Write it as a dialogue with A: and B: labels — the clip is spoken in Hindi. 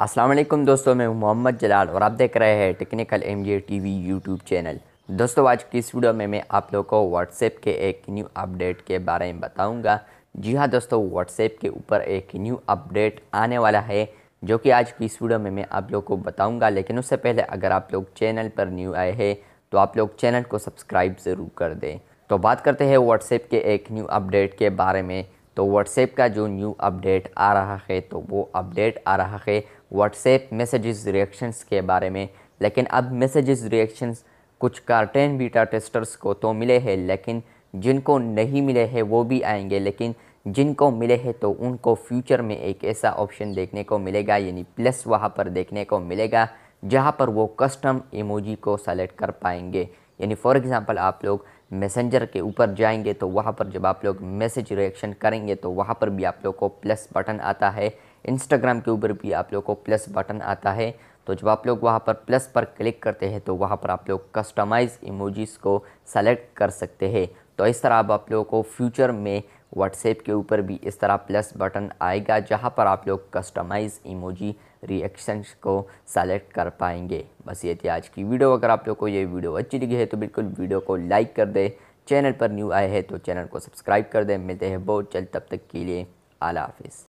A: वालेकुम दोस्तों मैं मोहम्मद जलाल और आप देख रहे हैं technical M G T V YouTube channel दोस्तों आज की इस वीडियो में मैं आप लोगों को व्हाट्सएप के एक न्यू अपडेट के बारे में बताऊंगा जी हाँ दोस्तों व्हाट्सएप के ऊपर एक न्यू अपडेट आने वाला है जो कि आज की इस वीडियो में मैं आप लोग को बताऊँगा लेकिन उससे पहले अगर आप लोग चैनल पर न्यू आए हैं तो आप लोग चैनल को सब्सक्राइब ज़रूर कर दें तो बात करते हैं व्हाट्सएप के एक न्यू अपडेट के बारे में तो व्हाट्सएप का जो न्यू अपडेट आ रहा है तो वो अपडेट आ रहा है व्हाट्सएप मैसेजेस रिएक्शंस के बारे में लेकिन अब मैसेजेस रिएक्शंस कुछ कार्टेन बीटा टेस्टर्स को तो मिले हैं लेकिन जिनको नहीं मिले हैं वो भी आएंगे लेकिन जिनको मिले हैं तो उनको फ्यूचर में एक ऐसा ऑप्शन देखने को मिलेगा यानी प्लस वहाँ पर देखने को मिलेगा जहाँ पर वो कस्टम इमोजी को सेलेक्ट कर पाएंगे यानी फॉर एग्ज़ाम्पल आप लोग मैसेंजर के ऊपर जाएंगे तो वहाँ पर जब आप लोग मैसेज रिएक्शन करेंगे तो वहाँ पर भी आप लोग को प्लस बटन आता है इंस्टाग्राम के ऊपर भी आप लोग को प्लस बटन आता है तो जब आप लोग वहाँ पर प्लस पर क्लिक करते हैं तो वहाँ पर आप लोग कस्टमाइज़ इमोजीज़ को सेलेक्ट कर सकते हैं तो इस तरह अब आप लोगों को फ्यूचर में व्हाट्सएप के ऊपर भी इस तरह प्लस बटन आएगा जहाँ पर आप लोग कस्टमाइज़ इमोजी रिएक्शन को सेलेक्ट कर पाएंगे बस ये थी आज की वीडियो अगर आप लोग को ये वीडियो अच्छी लगी है तो बिल्कुल वीडियो को लाइक कर दें चैनल पर न्यू आए हैं तो चैनल को सब्सक्राइब कर दें मिलते हैं बहुत जल्द तब तक के लिए आला हाफिज़